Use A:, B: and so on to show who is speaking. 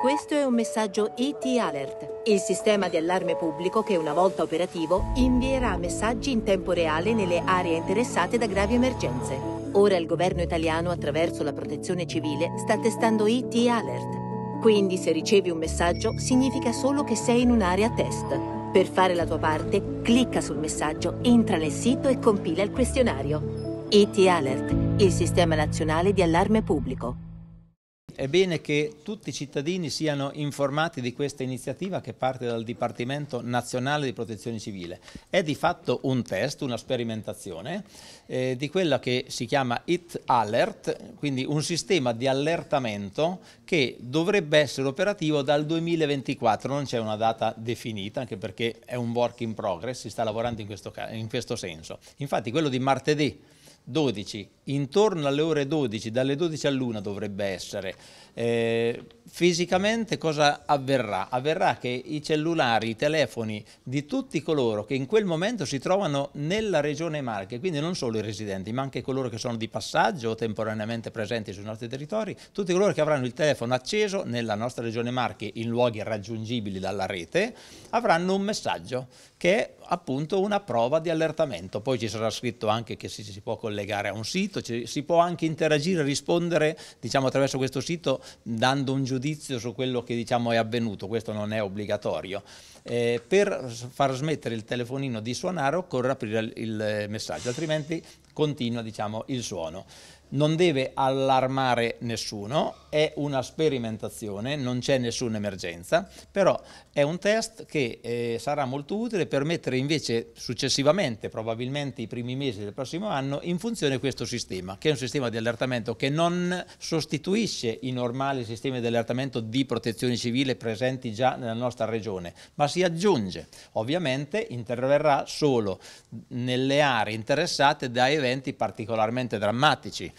A: Questo è un messaggio ET Alert, il sistema di allarme pubblico che una volta operativo invierà messaggi in tempo reale nelle aree interessate da gravi emergenze. Ora il governo italiano attraverso la protezione civile sta testando ET Alert. Quindi se ricevi un messaggio significa solo che sei in un'area test. Per fare la tua parte, clicca sul messaggio, entra nel sito e compila il questionario. ET Alert, il sistema nazionale di allarme pubblico
B: è bene che tutti i cittadini siano informati di questa iniziativa che parte dal Dipartimento Nazionale di Protezione Civile. È di fatto un test, una sperimentazione eh, di quella che si chiama IT Alert, quindi un sistema di allertamento che dovrebbe essere operativo dal 2024, non c'è una data definita anche perché è un work in progress, si sta lavorando in questo, in questo senso. Infatti quello di martedì 12, intorno alle ore 12, dalle 12 all'una dovrebbe essere. Eh, fisicamente cosa avverrà? Avverrà che i cellulari, i telefoni di tutti coloro che in quel momento si trovano nella regione Marche, quindi non solo i residenti, ma anche coloro che sono di passaggio o temporaneamente presenti sui nostri territori, tutti coloro che avranno il telefono acceso nella nostra regione Marche in luoghi raggiungibili dalla rete, avranno un messaggio che è appunto una prova di allertamento. Poi ci sarà scritto anche che si, si può collegare collegare a un sito, cioè, si può anche interagire, rispondere diciamo, attraverso questo sito dando un giudizio su quello che diciamo, è avvenuto, questo non è obbligatorio. Eh, per far smettere il telefonino di suonare occorre aprire il messaggio, altrimenti continua diciamo, il suono. Non deve allarmare nessuno, è una sperimentazione, non c'è nessuna emergenza, però è un test che eh, sarà molto utile per mettere invece successivamente, probabilmente i primi mesi del prossimo anno, in funzione questo sistema, che è un sistema di allertamento che non sostituisce i normali sistemi di allertamento di protezione civile presenti già nella nostra regione, ma si aggiunge. Ovviamente interverrà solo nelle aree interessate da eventi eventi particolarmente drammatici.